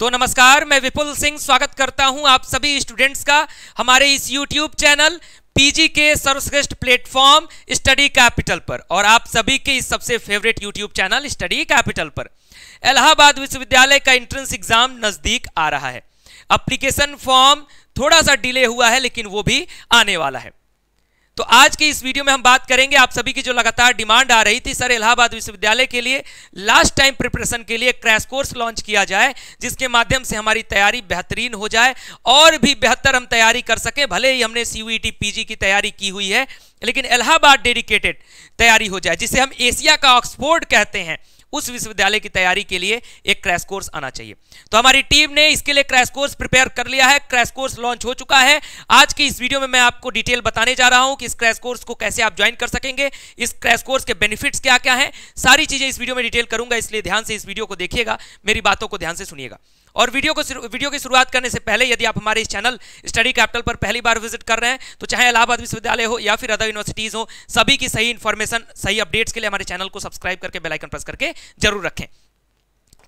तो नमस्कार मैं विपुल सिंह स्वागत करता हूं आप सभी स्टूडेंट्स का हमारे इस यूट्यूब चैनल पीजी के सर्वश्रेष्ठ प्लेटफॉर्म स्टडी कैपिटल पर और आप सभी के इस सबसे favourite YouTube channel study capital पर इलाहाबाद विश्वविद्यालय का एंट्रेंस एग्जाम नजदीक आ रहा है अप्लीकेशन फॉर्म थोड़ा सा डिले हुआ है लेकिन वो भी आने वाला है तो आज के इस वीडियो में हम बात करेंगे आप सभी की जो लगातार डिमांड आ रही थी सर इलाहाबाद विश्वविद्यालय के लिए लास्ट टाइम प्रिपरेशन के लिए क्रैश कोर्स लॉन्च किया जाए जिसके माध्यम से हमारी तैयारी बेहतरीन हो जाए और भी बेहतर हम तैयारी कर सकें भले ही हमने सी पीजी e की तैयारी की हुई है लेकिन इलाहाबाद डेडिकेटेड तैयारी हो जाए जिसे हम एशिया का ऑक्सफोर्ड कहते हैं उस विश्वविद्यालय की तैयारी के लिए एक क्रैश कोर्स आना चाहिए तो हमारी टीम ने इसके लिए क्रैश कोर्स प्रिपेयर कर लिया है क्रैश कोर्स लॉन्च हो चुका है आज की इस वीडियो में मैं आपको डिटेल बताने जा रहा हूं कि इस क्रैश कोर्स को कैसे आप ज्वाइन कर सकेंगे इस क्रैश कोर्स के बेनिफिट्स क्या क्या है सारी चीजें इस वीडियो में डिटेल करूंगा इसलिए ध्यान से इस वीडियो को देखिएगा मेरी बातों को ध्यान से सुनिएगा और वीडियो को वीडियो की शुरुआत करने से पहले यदि आप हमारे इस चैनल स्टडी कैपिटल पर पहली बार विजिट कर रहे हैं तो चाहे इलाहाबाद विश्वविद्यालय हो या फिर अदर यूनिवर्सिटीज हो सभी की सही इन्फॉर्मेशन सही अपडेट्स के लिए हमारे चैनल को सब्सक्राइब करके बेलाइकन प्रेस करके जरूर रखें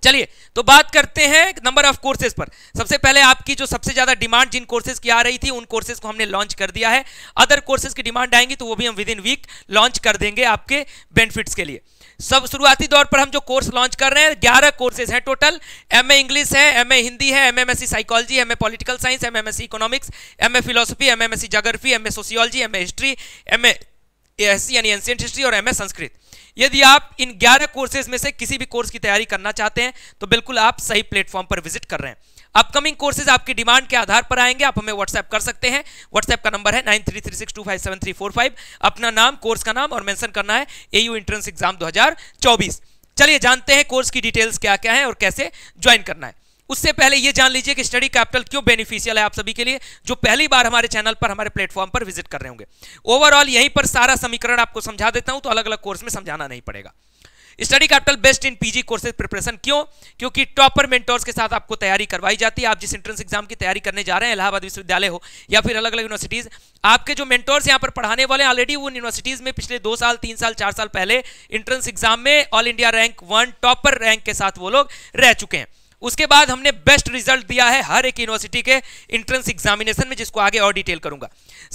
चलिए तो बात करते हैं नंबर ऑफ कोर्सेज पर सबसे पहले आपकी जो सबसे ज्यादा डिमांड जिन कोर्सेज की आ रही थी उन कोर्सेज को हमने लॉन्च कर दिया है अदर कोर्सेज की डिमांड आएंगी तो वो भी हम विद इन वीक लॉन्च कर देंगे आपके बेनिफिट्स के लिए सब शुरुआती दौर पर हम जो कोर्स लॉन्च कर रहे हैं ग्यारह कोर्सेज हैं टोटल एम इंग्लिश है एम हिंदी है M psychology M political science M economics M A philosophy M M geography M sociology M history M S यानी एंशियंट हिस्ट्री और एम संस्कृत यदि आप इन 11 कोर्सेज में से किसी भी कोर्स की तैयारी करना चाहते हैं तो बिल्कुल आप सही प्लेटफॉर्म पर विजिट कर रहे हैं अपकमिंग कोर्सेज आपकी डिमांड के आधार पर आएंगे आप हमें व्हाट्सएप कर सकते हैं व्हाट्सएप का नंबर है nine three three six two five seven three four five अपना नाम कोर्स का नाम और मेंशन करना है एयू एंट्रेंस एग्जाम 2024 चलिए जानते हैं कोर्स की डिटेल्स क्या क्या है और कैसे ज्वाइन करना है उससे पहले ये जान लीजिए कि स्टडी कैपिटल क्यों बेनिफिशियल है आप सभी के लिए जो पहली बार हमारे चैनल पर हमारे प्लेटफॉर्म पर विजिट कर रहे होंगे ओवरऑल यहीं पर सारा समीकरण आपको समझा देता हूं तो अलग अलग कोर्स में समझाना नहीं पड़ेगा study capital best in PG courses preparation क्यों क्योंकि टॉपर मेंटोर्स के साथ आपको तैयारी करवाई जाती है आप जिस एंट्रेंस एग्जाम की तैयारी करने जा रहे हैं इलाहाबाद विश्वविद्यालय हो या फिर अलग अलग यूनिवर्सिटीज आपके जो मेंटोर्स यहाँ पर पढ़ाने वाले हैं ऑलरेडी उन यूनिवर्सिटीज में पिछले दो साल तीन साल चार साल पहले एंट्रेंस एग्जाम में all India rank one topper rank के साथ वो लोग रह चुके हैं उसके बाद हमने बेस्ट रिजल्ट दिया है हर एक यूनिवर्सिटी के इंट्रेंस एग्जामिनेशन में जिसको आगे और डिटेल करूंगा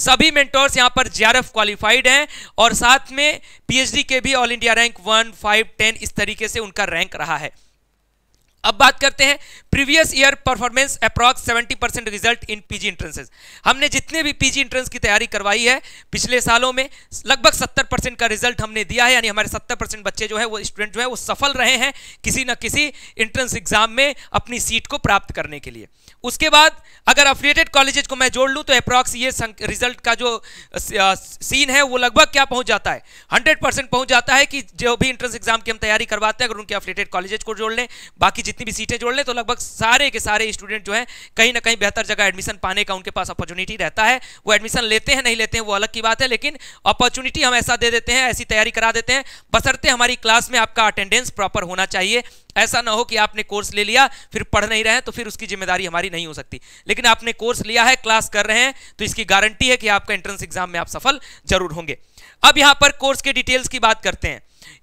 सभी मेंटोर्स यहां पर जे क्वालिफाइड हैं और साथ में पीएचडी के भी all India rank one five ten इस तरीके से उनका रैंक रहा है अब बात करते हैं previous year performance approx 70 percent result in PG entrances हमने जितने भी पीजी इंट्रेंस की तैयारी करवाई है पिछले सालों में लगभग 70 परसेंट का रिजल्ट हमने दिया है यानी हमारे 70 परसेंट बच्चे जो है वो स्टूडेंट जो है वो सफल रहे हैं किसी न किसी इंट्रेंस एग्जाम में अपनी सीट को प्राप्त करने के लिए उसके बाद अगर अफिलेटेड कॉलेजेज को मैं जोड़ लूँ तो अप्रॉक्स ये रिजल्ट का जो सीन है वो लगभग क्या पहुँच जाता है हंड्रेड पहुँच जाता है कि जो भी इंट्रेंस एग्जाम की हम तैयारी करवाते हैं अगर उनके अफिलेटेड कॉलेजेज को जोड़ लें बाकी जितनी भी सीटें जोड़ लें तो लगभग सारे के सारे स्टूडेंट जो है कहीं ना कहीं बेहतर जगह एडमिशन पाने का उनके पास अपॉर्चुनिटी रहता है वो एडमिशन लेते हैं नहीं लेते हैं वो अलग की बात है लेकिन अपॉर्चुनिटी हम ऐसा दे देते हैं ऐसी तैयारी करा देते हैं बसरते हमारी क्लास में आपका अटेंडेंस प्रॉपर होना चाहिए ऐसा ना हो कि आपने कोर्स ले लिया फिर पढ़ नहीं रहे तो फिर उसकी जिम्मेदारी हमारी नहीं हो सकती लेकिन आपने कोर्स लिया है क्लास कर रहे हैं तो इसकी गारंटी है कि आपका एंट्रेंस एग्जाम में आप सफल जरूर होंगे अब यहां पर कोर्स के डिटेल्स की बात करते हैं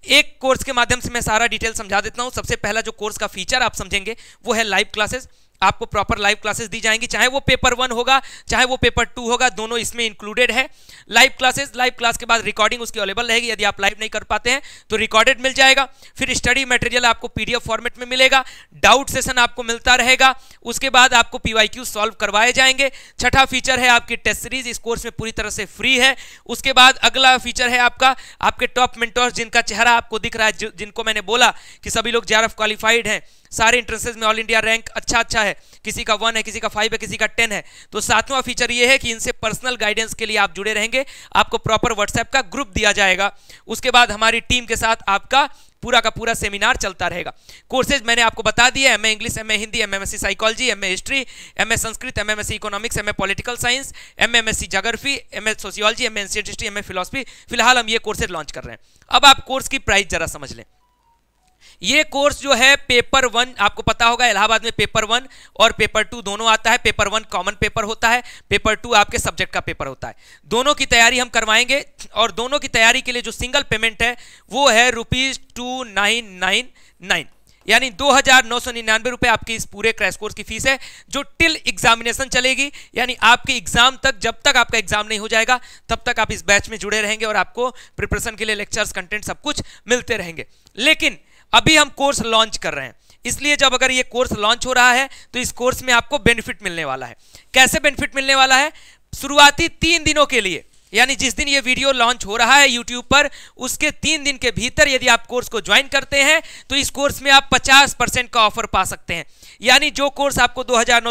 एक कोर्स के माध्यम से मैं सारा डिटेल समझा देता हूं सबसे पहला जो कोर्स का फीचर आप समझेंगे वो है लाइव क्लासेस आपको प्रॉपर लाइव क्लासेस दी जाएंगी चाहे वो पेपर वन होगा चाहे वो पेपर टू होगा दोनों इसमें इंक्लूडेड है लाइव क्लासेस लाइव क्लास के बाद रिकॉर्डिंग उसकी अवेलेबल रहेगी यदि आप लाइव नहीं कर पाते हैं तो रिकॉर्डेड मिल जाएगा फिर स्टडी मटेरियल आपको पीडीएफ फॉर्मेट में मिलेगा डाउट सेशन आपको मिलता रहेगा उसके बाद आपको पीवाईक्यू सॉल्व करवाए जाएंगे छठा फीचर है आपकी टेस्ट सीरीज इस कोर्स में पूरी तरह से फ्री है उसके बाद अगला फीचर है आपका आपके टॉप मेंटोर्स जिनका चेहरा आपको दिख रहा है जिनको मैंने बोला कि सभी लोग जे क्वालिफाइड हैं सारे इंट्रेंसेज में ऑल इंडिया रैंक अच्छा अच्छा है किसी का वन है किसी का फाइव है किसी का टेन है तो सातवां फीचर ये है कि इनसे पर्सनल गाइडेंस के लिए आप जुड़े रहेंगे आपको प्रॉपर व्हाट्सएप का ग्रुप दिया जाएगा उसके बाद हमारी टीम के साथ आपका पूरा का पूरा सेमिनार चलता रहेगा कोर्सेज मैंने आपको बता दिया M A English M A Hindi M M S psychology M A history M A Sanskrit M M S economics M A political science M M S C geography M A sociology M A history M A philosophy फिलहाल हम ये courses launch कर रहे हैं अब आप course की price जरा समझ लें ये कोर्स जो है पेपर वन आपको पता होगा इलाहाबाद में पेपर वन और पेपर टू दोनों आता है पेपर वन कॉमन पेपर होता है पेपर टू आपके सब्जेक्ट का पेपर होता है दोनों की तैयारी हम करवाएंगे और दोनों की तैयारी के लिए जो सिंगल पेमेंट है वो है rupees two nine nine nine यानी दो हजार नौ सौ निन्यानवे रुपए आपकी इस पूरे क्रैश कोर्स की फीस है जो टिल एग्जामिनेशन चलेगी यानी आपके एग्जाम तक जब तक आपका एग्जाम नहीं हो जाएगा तब तक आप इस बैच में जुड़े रहेंगे और आपको प्रिपरेशन के लिए लेक्चर्स कंटेंट सब कुछ मिलते रहेंगे लेकिन अभी हम कोर्स लॉन्च कर रहे हैं इसलिए जब अगर ये कोर्स लॉन्च हो रहा है तो इस कोर्स में आपको बेनिफिट मिलने वाला है कैसे बेनिफिट मिलने वाला है शुरुआती तीन दिनों के लिए यानी जिस दिन ये वीडियो लॉन्च हो रहा है यूट्यूब पर उसके तीन दिन के भीतर यदि आप कोर्स को ज्वाइन करते हैं तो इस कोर्स में आप 50 परसेंट का ऑफर पा सकते हैं यानी जो कोर्स आपको दो हज़ार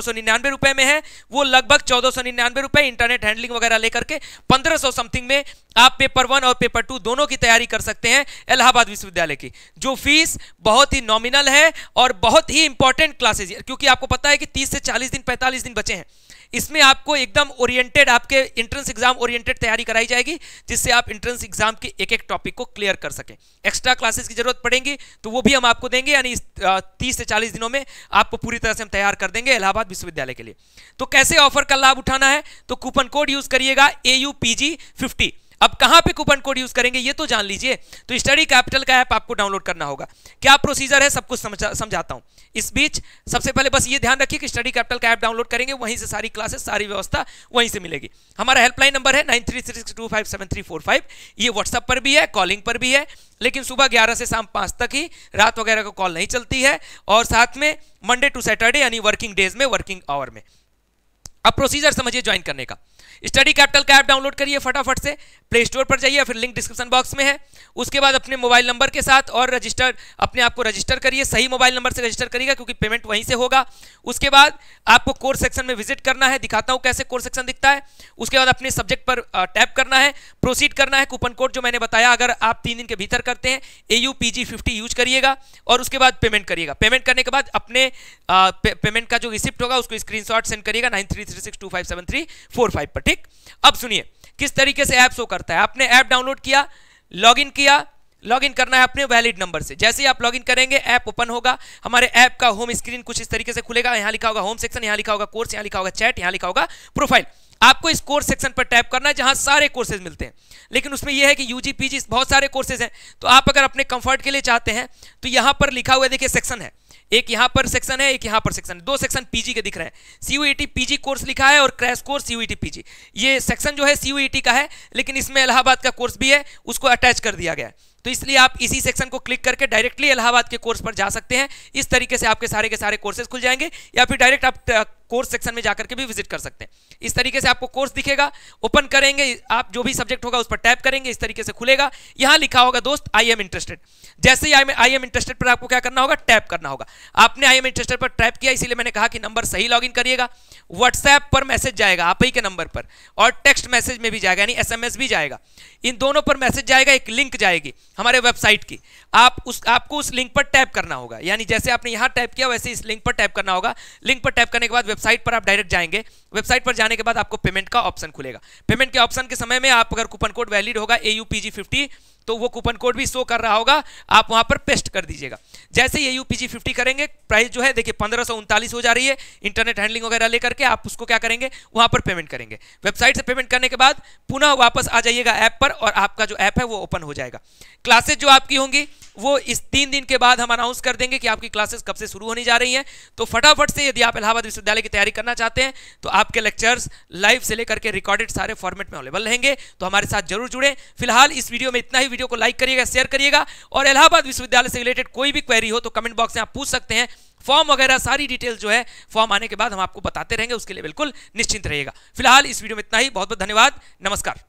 रुपए में है वो लगभग चौदह सौ रुपए इंटरनेट हैंडलिंग वगैरह लेकर के 1500 समथिंग में आप पेपर वन और पेपर टू दोनों की तैयारी कर सकते हैं इलाहाबाद विश्वविद्यालय की जो फीस बहुत ही नॉमिनल है और बहुत ही इंपॉर्टेंट क्लासेज क्योंकि आपको पता है कि तीस से चालीस दिन पैंतालीस दिन बचे हैं इसमें आपको एकदम ओरिएंटेड आपके इंट्रेंस एग्जाम ओरिएंटेड तैयारी कराई जाएगी जिससे आप इंट्रेंस एग्जाम के एक एक टॉपिक को क्लियर कर सकें एक्स्ट्रा क्लासेस की जरूरत पड़ेगी तो वो भी हम आपको देंगे यानी तीस से चालीस दिनों में आपको पूरी तरह से हम तैयार कर देंगे इलाहाबाद विश्वविद्यालय के लिए तो कैसे ऑफर का लाभ उठाना है तो कूपन कोड यूज करिएगा A U P G fifty अब कहां पे कूपन कोड यूज करेंगे ये तो जान लीजिए तो स्टडी कैपिटल का ऐप आपको डाउनलोड करना होगा क्या प्रोसीजर है सब कुछ समझा समझाता हूं इस बीच सबसे पहले बस ये ध्यान रखिए कि स्टडी कैपिटल का ऐप डाउनलोड करेंगे वहीं से सारी क्लासेस सारी व्यवस्था वहीं से मिलेगी हमारा हेल्पलाइन नंबर है नाइन ये व्हाट्सएप पर भी है कॉलिंग पर भी है लेकिन सुबह ग्यारह से शाम पांच तक ही रात वगैरह को कॉल नहीं चलती है और साथ में मंडे टू सैटरडे यानी वर्किंग डेज में वर्किंग आवर में अब प्रोसीजर समझिए ज्वाइन करने का स्टडी कैपिटल का ऐप डाउनलोड करिए फटाफट से प्ले स्टोर पर जाइए फिर लिंक डिस्क्रिप्शन बॉक्स में है उसके बाद अपने मोबाइल नंबर के साथ और रजिस्टर अपने आप को रजिस्टर करिए सही मोबाइल नंबर से रजिस्टर करिएगा क्योंकि पेमेंट वहीं से होगा उसके बाद आपको कोर सेक्शन में विजिट करना है दिखाता हूँ कैसे कोर सेक्शन दिखता है उसके बाद अपने सब्जेक्ट पर टैप करना है प्रोसीड करना है कूपन कोड जो मैंने बताया अगर आप तीन दिन के भीतर करते हैं A U P G fifty use करिएगा और उसके बाद पेमेंट करिएगा पेमेंट करने के बाद अपने पेमेंट का जो रिसिप्ट होगा उसको स्क्रीन सेंड करिएगा nine three three six two five seven three four five पर ठीक अब सुनिए किस तरीके से ऐप शो करता है आपने ऐप डाउनलोड किया लॉगिन किया लॉगिन करना है अपने वैलिड नंबर से जैसे ही आप लॉगिन करेंगे ऐप ओपन होगा हमारे ऐप का होम स्क्रीन कुछ इस तरीके से खुलेगा यहां लिखा होगा होम सेक्शन यहां लिखा होगा कोर्स यहां लिखा होगा चैट यहां लिखा होगा प्रोफाइल आपको इस कोर्स सेक्शन पर टैप करना है जहां सारे कोर्सेज मिलते हैं लेकिन उसमें यह है कि यूजी पीजी बहुत सारे कोर्सेज हैं तो आप अगर अपने कंफर्ट के लिए चाहते हैं तो यहां पर लिखा हुआ देखिए सेक्शन है एक यहां पर सेक्शन है एक यहां पर सेक्शन दो सेक्शन पीजी के दिख रहे हैं सीयूईटी पीजी कोर्स लिखा है और क्रैश कोर्स सीयूईटी पीजी ये सेक्शन जो है सीयूईटी e का है लेकिन इसमें इलाहाबाद का कोर्स भी है उसको अटैच कर दिया गया है तो इसलिए आप इसी सेक्शन को क्लिक करके डायरेक्टली इलाहाबाद के कोर्स पर जा सकते हैं इस तरीके से आपके सारे के सारे कोर्सेज खुल जाएंगे या फिर डायरेक्ट आप कोर्स सेक्शन में जाकर के भी विजिट कर सकते हैं इस तरीके से आपको कोर्स दिखेगा ओपन करेंगे आप जो भी सब्जेक्ट होगा उस पर टैप करेंगे इस तरीके से खुलेगा यहां लिखा होगा दोस्त आई एम इंटरेस्टेड जैसे ही आई एम इंटरेस्टेड पर आपको क्या करना होगा टैप करना होगा आपने आई एम इंटरेस्टेड पर टैप किया इसलिए मैंने कहा कि नंबर सही लॉग करिएगा व्हाट्सएप पर मैसेज जाएगा आप ही के नंबर पर और टेक्स्ट मैसेज में भी जाएगा यानी एस भी जाएगा इन दोनों पर मैसेज जाएगा एक लिंक जाएगी हमारे वेबसाइट की आप उस आपको उस लिंक पर टैप करना होगा यानी जैसे आपने यहां टैप किया वैसे इस लिंक पर टैप करना होगा लिंक पर टैप करने के बाद वेबसाइट पर आप डायरेक्ट जाएंगे वेबसाइट पर जाने के बाद आपको पेमेंट का ऑप्शन खुलेगा पेमेंट के ऑप्शन के समय में आप अगर कूपन कोड वैलिड होगा A U P G fifty तो वो कूपन कोड भी शो कर रहा होगा आप वहां पर पेस्ट कर दीजिएगा जैसे ये यूपीजी फिफ्टी करेंगे प्राइस जो है देखिए पंद्रह हो जा रही है इंटरनेट हैंडलिंग वगैरह लेकर के आप उसको क्या करेंगे वहां पर पेमेंट करेंगे वेबसाइट से पेमेंट करने के बाद पुनः वापस आ जाइएगा ऐप पर और आपका जो ऐप है वो ओपन हो जाएगा क्लासेज जो आपकी होंगी वो इस तीन दिन के बाद हम अनाउंस कर देंगे कि आपकी क्लासेस कब से शुरू होने जा रही हैं तो फटाफट से यदि आप इलाहाबाद विश्वविद्यालय की तैयारी करना चाहते हैं तो आपके लेक्चर्स लाइव से लेकर के रिकॉर्डेड सारे फॉर्मेट में अवेलेबल रहेंगे तो हमारे साथ जरूर जुड़े फिलहाल इस वीडियो में इतना ही वीडियो को लाइक करिएगा शेयर करिएगा और इलाहाबाद विश्वविद्यालय से रिलेटेड कोई भी क्वेरी हो तो कमेंट बॉक्स में आप पूछ सकते हैं फॉर्म वगैरह सारी डिटेल जो है फॉर्म आने के बाद हम आपको बताते रहेंगे उसके लिए बिल्कुल निश्चिंत रहेगा फिलहाल इस वीडियो में इतना ही बहुत बहुत धन्यवाद नमस्कार